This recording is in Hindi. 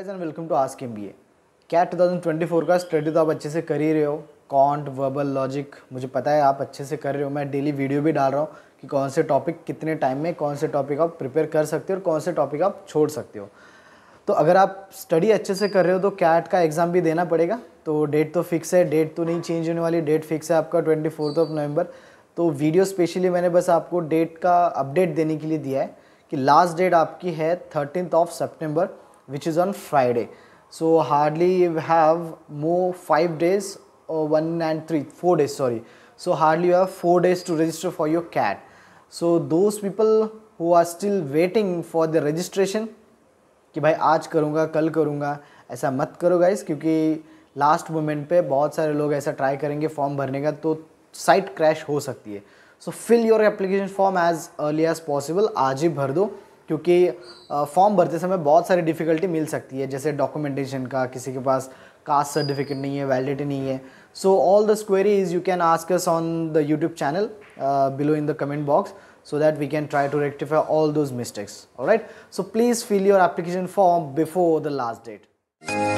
Guys and welcome to ask M B A क्या 2024 का स्टडी तो आप अच्छे से कर ही रहे हो कॉन्ट वर्बल लॉजिक मुझे पता है आप अच्छे से कर रहे हो मैं डेली वीडियो भी डाल रहा हूँ कि कौन से टॉपिक कितने टाइम में कौन से टॉपिक आप प्रिपेयर कर सकते हो और कौन से टॉपिक आप छोड़ सकते हो तो अगर आप स्टडी अच्छे से कर रहे हो तो कैट का एग्ज़ाम भी देना पड़ेगा तो डेट तो फिक्स है डेट तो नहीं चेंज होने वाली डेट फिक्स है आपका ट्वेंटी फोर्थ ऑफ नवंबर तो वीडियो स्पेशली मैंने बस आपको डेट का अपडेट देने के लिए दिया है कि लास्ट डेट आपकी है thirteen of September which is on Friday. So hardly you have more five days or one and three, four days sorry. So hardly you have four days to register for your cat. So those people who are still waiting for the registration कि भाई आज करूँगा कल करूँगा ऐसा मत करो गाइज क्योंकि लास्ट मोमेंट पे बहुत सारे लोग ऐसा ट्राई करेंगे फॉर्म भरने का तो साइट क्रैश हो सकती है so fill your application form as early as possible आज ही भर दो क्योंकि फॉर्म भरते समय बहुत सारी डिफ़िकल्टी मिल सकती है जैसे डॉक्यूमेंटेशन का किसी के पास कास्ट सर्टिफिकेट नहीं है वैलिडिटी नहीं है सो ऑल द स्क्वेरी is you can ask us on the YouTube channel below in the comment box so that we can try to rectify all those mistakes right so please please your application form before the last date